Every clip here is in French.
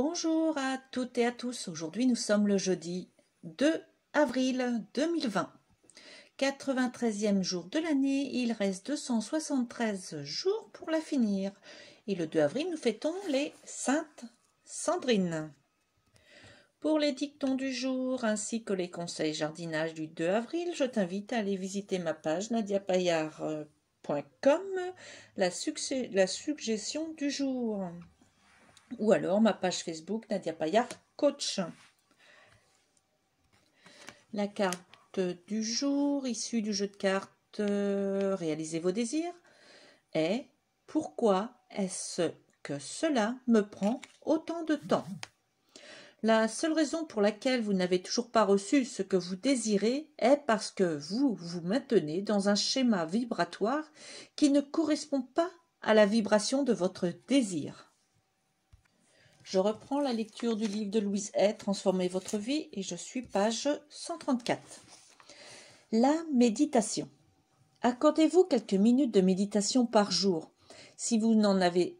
Bonjour à toutes et à tous. Aujourd'hui, nous sommes le jeudi 2 avril 2020. 93e jour de l'année, il reste 273 jours pour la finir. Et le 2 avril, nous fêtons les Saintes Sandrine. Pour les dictons du jour ainsi que les conseils jardinage du 2 avril, je t'invite à aller visiter ma page nadiapayard.com, la, la suggestion du jour ou alors ma page Facebook Nadia Payard Coach. La carte du jour, issue du jeu de cartes euh, Réalisez vos désirs, est Pourquoi est-ce que cela me prend autant de temps la seule raison pour laquelle vous n'avez toujours pas reçu ce que vous désirez est parce que vous vous maintenez dans un schéma vibratoire qui ne correspond pas à la vibration de votre désir. Je reprends la lecture du livre de Louise Hay, Transformez votre vie, et je suis page 134. La méditation. Accordez-vous quelques minutes de méditation par jour. Si vous n'en avez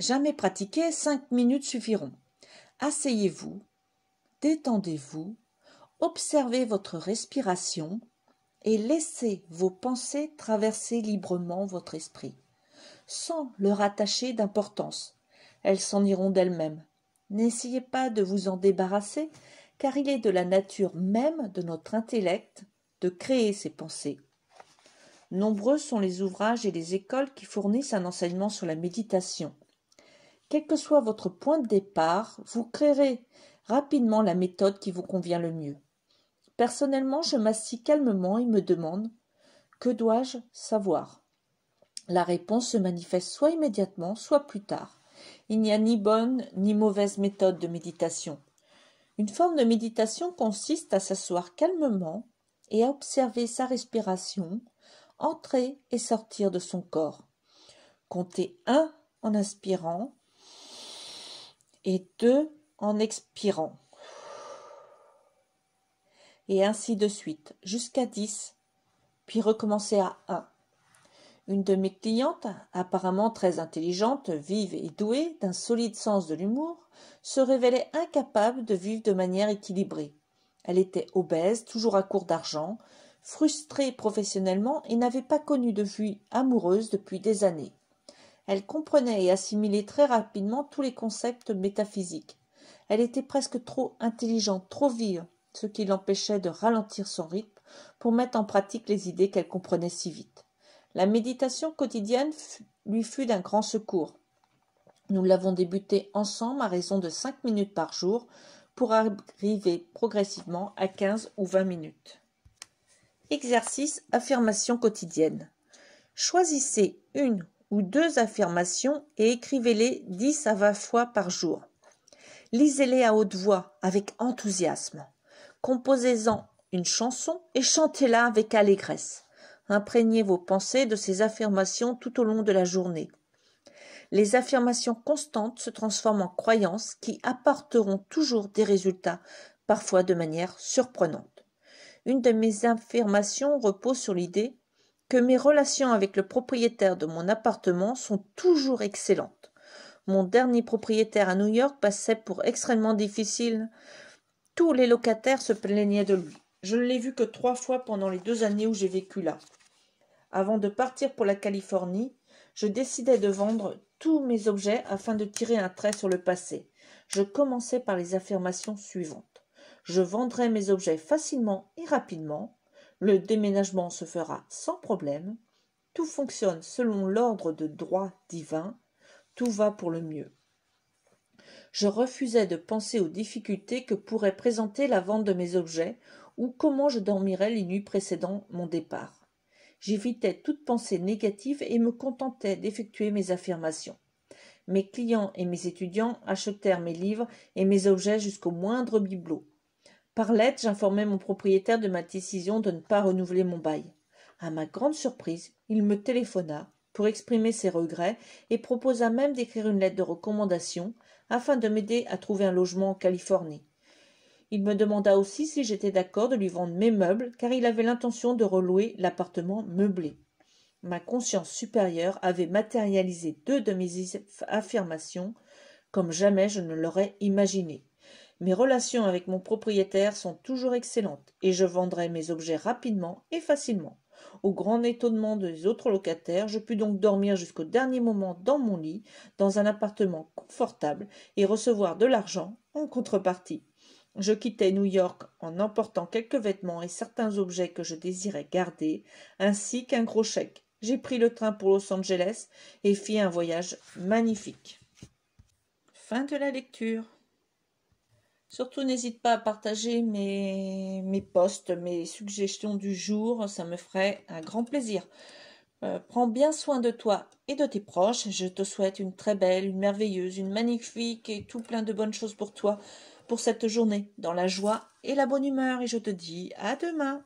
jamais pratiqué, cinq minutes suffiront. Asseyez-vous, détendez-vous, observez votre respiration et laissez vos pensées traverser librement votre esprit, sans leur attacher d'importance. Elles s'en iront d'elles-mêmes. N'essayez pas de vous en débarrasser, car il est de la nature même de notre intellect de créer ces pensées. Nombreux sont les ouvrages et les écoles qui fournissent un enseignement sur la méditation. Quel que soit votre point de départ, vous créerez rapidement la méthode qui vous convient le mieux. Personnellement, je m'assis calmement et me demande Que dois-je savoir La réponse se manifeste soit immédiatement, soit plus tard. Il n'y a ni bonne ni mauvaise méthode de méditation. Une forme de méditation consiste à s'asseoir calmement et à observer sa respiration, entrer et sortir de son corps. Comptez 1 en inspirant et 2 en expirant. Et ainsi de suite, jusqu'à 10, puis recommencer à 1. Une de mes clientes, apparemment très intelligente, vive et douée, d'un solide sens de l'humour, se révélait incapable de vivre de manière équilibrée. Elle était obèse, toujours à court d'argent, frustrée professionnellement et n'avait pas connu de vie amoureuse depuis des années. Elle comprenait et assimilait très rapidement tous les concepts métaphysiques. Elle était presque trop intelligente, trop vive, ce qui l'empêchait de ralentir son rythme pour mettre en pratique les idées qu'elle comprenait si vite. La méditation quotidienne lui fut d'un grand secours. Nous l'avons débutée ensemble à raison de cinq minutes par jour pour arriver progressivement à 15 ou 20 minutes. Exercice affirmation quotidienne. Choisissez une ou deux affirmations et écrivez-les 10 à 20 fois par jour. Lisez-les à haute voix avec enthousiasme. Composez-en une chanson et chantez-la avec allégresse. Imprégnez vos pensées de ces affirmations tout au long de la journée. Les affirmations constantes se transforment en croyances qui apporteront toujours des résultats, parfois de manière surprenante. Une de mes affirmations repose sur l'idée que mes relations avec le propriétaire de mon appartement sont toujours excellentes. Mon dernier propriétaire à New York passait pour extrêmement difficile. Tous les locataires se plaignaient de lui. Je ne l'ai vu que trois fois pendant les deux années où j'ai vécu là avant de partir pour la Californie, je décidai de vendre tous mes objets afin de tirer un trait sur le passé. Je commençai par les affirmations suivantes. Je vendrai mes objets facilement et rapidement. Le déménagement se fera sans problème. Tout fonctionne selon l'ordre de droit divin. Tout va pour le mieux. Je refusais de penser aux difficultés que pourrait présenter la vente de mes objets ou comment je dormirais les nuits précédant mon départ. J'évitais toute pensée négative et me contentais d'effectuer mes affirmations. Mes clients et mes étudiants achetèrent mes livres et mes objets jusqu'au moindre bibelot. Par lettre, j'informai mon propriétaire de ma décision de ne pas renouveler mon bail. À ma grande surprise, il me téléphona pour exprimer ses regrets et proposa même d'écrire une lettre de recommandation afin de m'aider à trouver un logement en Californie. Il me demanda aussi si j'étais d'accord de lui vendre mes meubles, car il avait l'intention de relouer l'appartement meublé. Ma conscience supérieure avait matérialisé deux de mes affirmations comme jamais je ne l'aurais imaginé. Mes relations avec mon propriétaire sont toujours excellentes et je vendrai mes objets rapidement et facilement. Au grand étonnement des autres locataires, je pus donc dormir jusqu'au dernier moment dans mon lit, dans un appartement confortable, et recevoir de l'argent en contrepartie. Je quittai New York en emportant quelques vêtements et certains objets que je désirais garder, ainsi qu'un gros chèque. J'ai pris le train pour Los Angeles et fis un voyage magnifique. Fin de la lecture. Surtout n'hésite pas à partager mes, mes posts, mes suggestions du jour, ça me ferait un grand plaisir. Euh, prends bien soin de toi et de tes proches. Je te souhaite une très belle, une merveilleuse, une magnifique et tout plein de bonnes choses pour toi, pour cette journée, dans la joie et la bonne humeur. Et je te dis à demain.